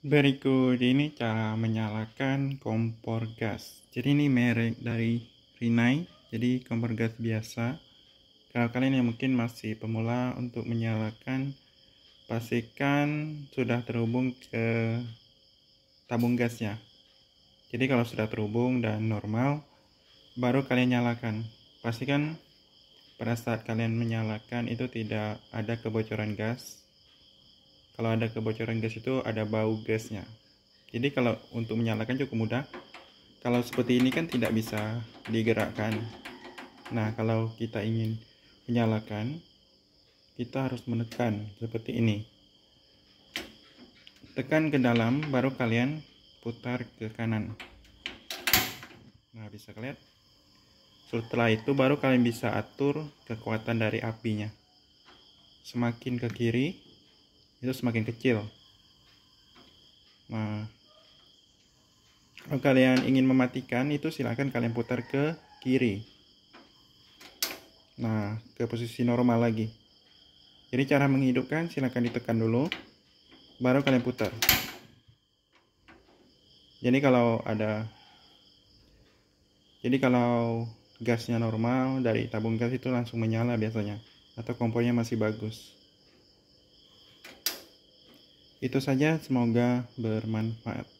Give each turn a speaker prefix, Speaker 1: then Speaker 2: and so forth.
Speaker 1: Berikut ini cara menyalakan kompor gas. Jadi ini merek dari Rinnai, jadi kompor gas biasa. Kalau kalian yang mungkin masih pemula untuk menyalakan, pastikan sudah terhubung ke tabung gasnya. Jadi kalau sudah terhubung dan normal, baru kalian nyalakan. Pastikan pada saat kalian menyalakan itu tidak ada kebocoran gas kalau ada kebocoran gas itu ada bau gasnya jadi kalau untuk menyalakan cukup mudah kalau seperti ini kan tidak bisa digerakkan nah kalau kita ingin menyalakan kita harus menekan seperti ini tekan ke dalam baru kalian putar ke kanan nah bisa kalian setelah itu baru kalian bisa atur kekuatan dari apinya semakin ke kiri itu semakin kecil. Nah, kalau kalian ingin mematikan itu silahkan kalian putar ke kiri. Nah, ke posisi normal lagi. Jadi cara menghidupkan silahkan ditekan dulu, baru kalian putar. Jadi kalau ada, jadi kalau gasnya normal dari tabung gas itu langsung menyala biasanya, atau kompornya masih bagus. Itu saja, semoga bermanfaat.